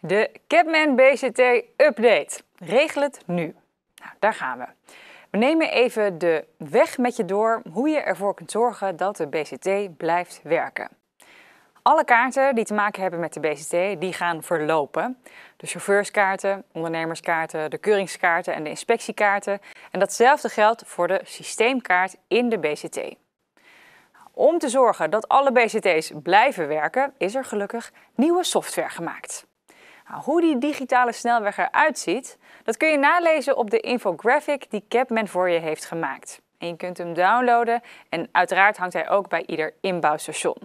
De Capman BCT Update. Regel het nu. Nou, daar gaan we. We nemen even de weg met je door hoe je ervoor kunt zorgen dat de BCT blijft werken. Alle kaarten die te maken hebben met de BCT, die gaan verlopen. De chauffeurskaarten, ondernemerskaarten, de keuringskaarten en de inspectiekaarten. En datzelfde geldt voor de systeemkaart in de BCT. Om te zorgen dat alle BCT's blijven werken, is er gelukkig nieuwe software gemaakt. Nou, hoe die digitale snelweg eruit ziet, dat kun je nalezen op de infographic die Capman voor je heeft gemaakt. En je kunt hem downloaden en uiteraard hangt hij ook bij ieder inbouwstation.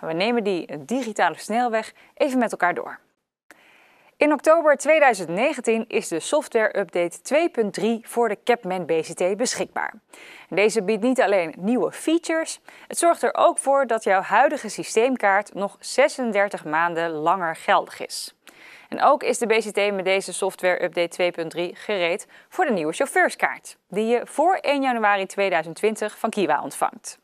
Nou, we nemen die eh, digitale snelweg even met elkaar door. In oktober 2019 is de software-update 2.3 voor de Capman BCT beschikbaar. Deze biedt niet alleen nieuwe features, het zorgt er ook voor dat jouw huidige systeemkaart nog 36 maanden langer geldig is. En ook is de BCT met deze software update 2.3 gereed voor de nieuwe chauffeurskaart, die je voor 1 januari 2020 van Kiwa ontvangt.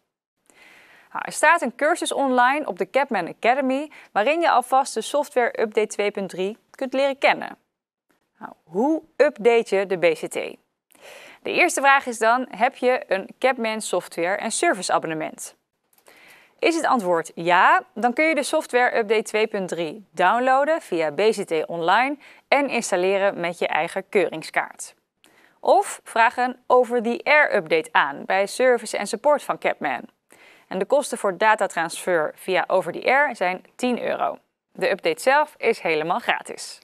Nou, er staat een cursus online op de Capman Academy waarin je alvast de software update 2.3 kunt leren kennen. Nou, hoe update je de BCT? De eerste vraag is dan: heb je een Capman software en service abonnement? Is het antwoord ja, dan kun je de software update 2.3 downloaden via BCT Online en installeren met je eigen keuringskaart. Of vraag een over-the-air update aan bij service en support van Capman. En de kosten voor datatransfer via over-the-air zijn 10 euro. De update zelf is helemaal gratis.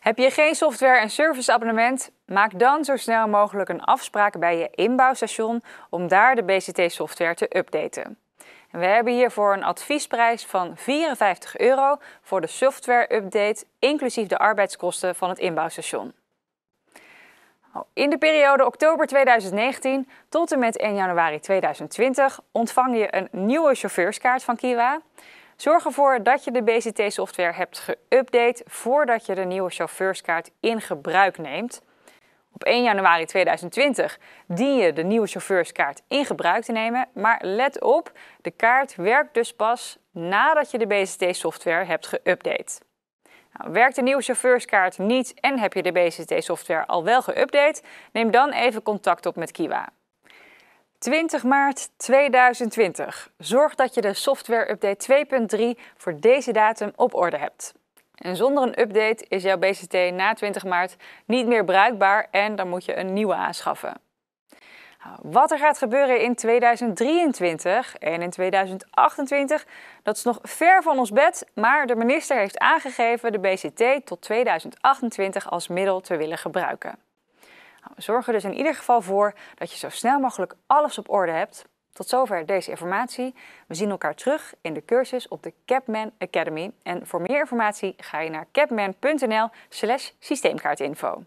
Heb je geen software- en serviceabonnement? Maak dan zo snel mogelijk een afspraak bij je inbouwstation om daar de BCT-software te updaten we hebben hiervoor een adviesprijs van 54 euro voor de software-update, inclusief de arbeidskosten van het inbouwstation. Nou, in de periode oktober 2019 tot en met 1 januari 2020 ontvang je een nieuwe chauffeurskaart van Kiwa. Zorg ervoor dat je de BCT-software hebt geüpdate voordat je de nieuwe chauffeurskaart in gebruik neemt. Op 1 januari 2020 dien je de nieuwe chauffeurskaart in gebruik te nemen. Maar let op, de kaart werkt dus pas nadat je de BCT-software hebt geüpdate. Nou, werkt de nieuwe chauffeurskaart niet en heb je de BCT-software al wel geüpdate? Neem dan even contact op met Kiwa. 20 maart 2020. Zorg dat je de software update 2.3 voor deze datum op orde hebt. En zonder een update is jouw BCT na 20 maart niet meer bruikbaar en dan moet je een nieuwe aanschaffen. Nou, wat er gaat gebeuren in 2023 en in 2028, dat is nog ver van ons bed, maar de minister heeft aangegeven de BCT tot 2028 als middel te willen gebruiken. Nou, Zorg er dus in ieder geval voor dat je zo snel mogelijk alles op orde hebt. Tot zover deze informatie. We zien elkaar terug in de cursus op de Capman Academy. En voor meer informatie ga je naar capman.nl slash systeemkaartinfo.